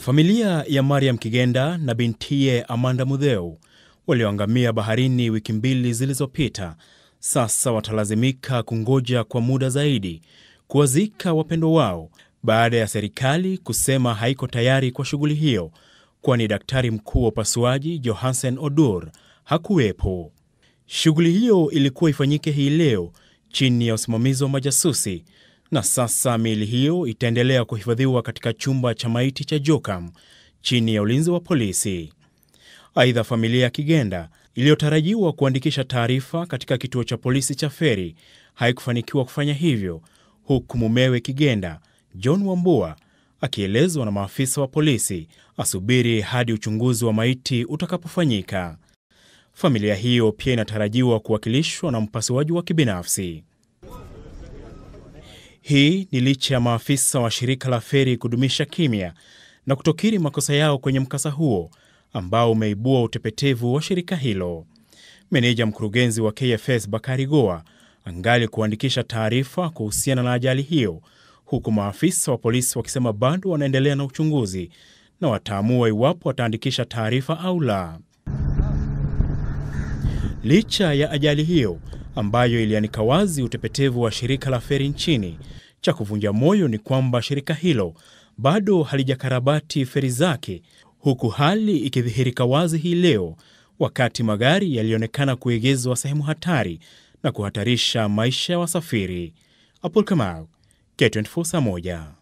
Familia ya Mariam Kigenda na bintiye Amanda Mudheu walioangamia baharini wiki mbili zilizopita sasa watalazimika kungoja kwa muda zaidi kuwazika wapendwa wao baada ya serikali kusema haiko tayari kwa shughuli hiyo, kwani daktari mkuu wa upasuaji Johansen Odur hakuwepo. Shughuli hiyo ilikuwa ifanyike hii leo chini ya usimamizi wa majasusi na sasa miili hiyo itaendelea kuhifadhiwa katika chumba cha maiti cha Jokam chini ya ulinzi wa polisi. Aidha, familia ya Kigenda iliyotarajiwa kuandikisha taarifa katika kituo cha polisi cha Feri haikufanikiwa kufanya hivyo, huku mumewe Kigenda John Wambua akielezwa na maafisa wa polisi asubiri hadi uchunguzi wa maiti utakapofanyika. Familia hiyo pia inatarajiwa kuwakilishwa na mpasuaji wa kibinafsi. Hii ni licha ya maafisa wa shirika la feri kudumisha kimya na kutokiri makosa yao kwenye mkasa huo ambao umeibua utepetevu wa shirika hilo. Meneja mkurugenzi wa KFS Bakari Goa angali kuandikisha taarifa kuhusiana na ajali hiyo, huku maafisa wa polisi wakisema bado wanaendelea na uchunguzi na wataamua iwapo wataandikisha taarifa au la. Licha ya ajali hiyo, ambayo ilianika wazi utepetevu wa shirika la feri nchini. Cha kuvunja moyo ni kwamba shirika hilo bado halijakarabati feri zake, huku hali ikidhihirika wazi hii leo wakati magari yalionekana kuegezwa sehemu hatari na kuhatarisha maisha ya wasafiri. Kamau, K24 saa moja.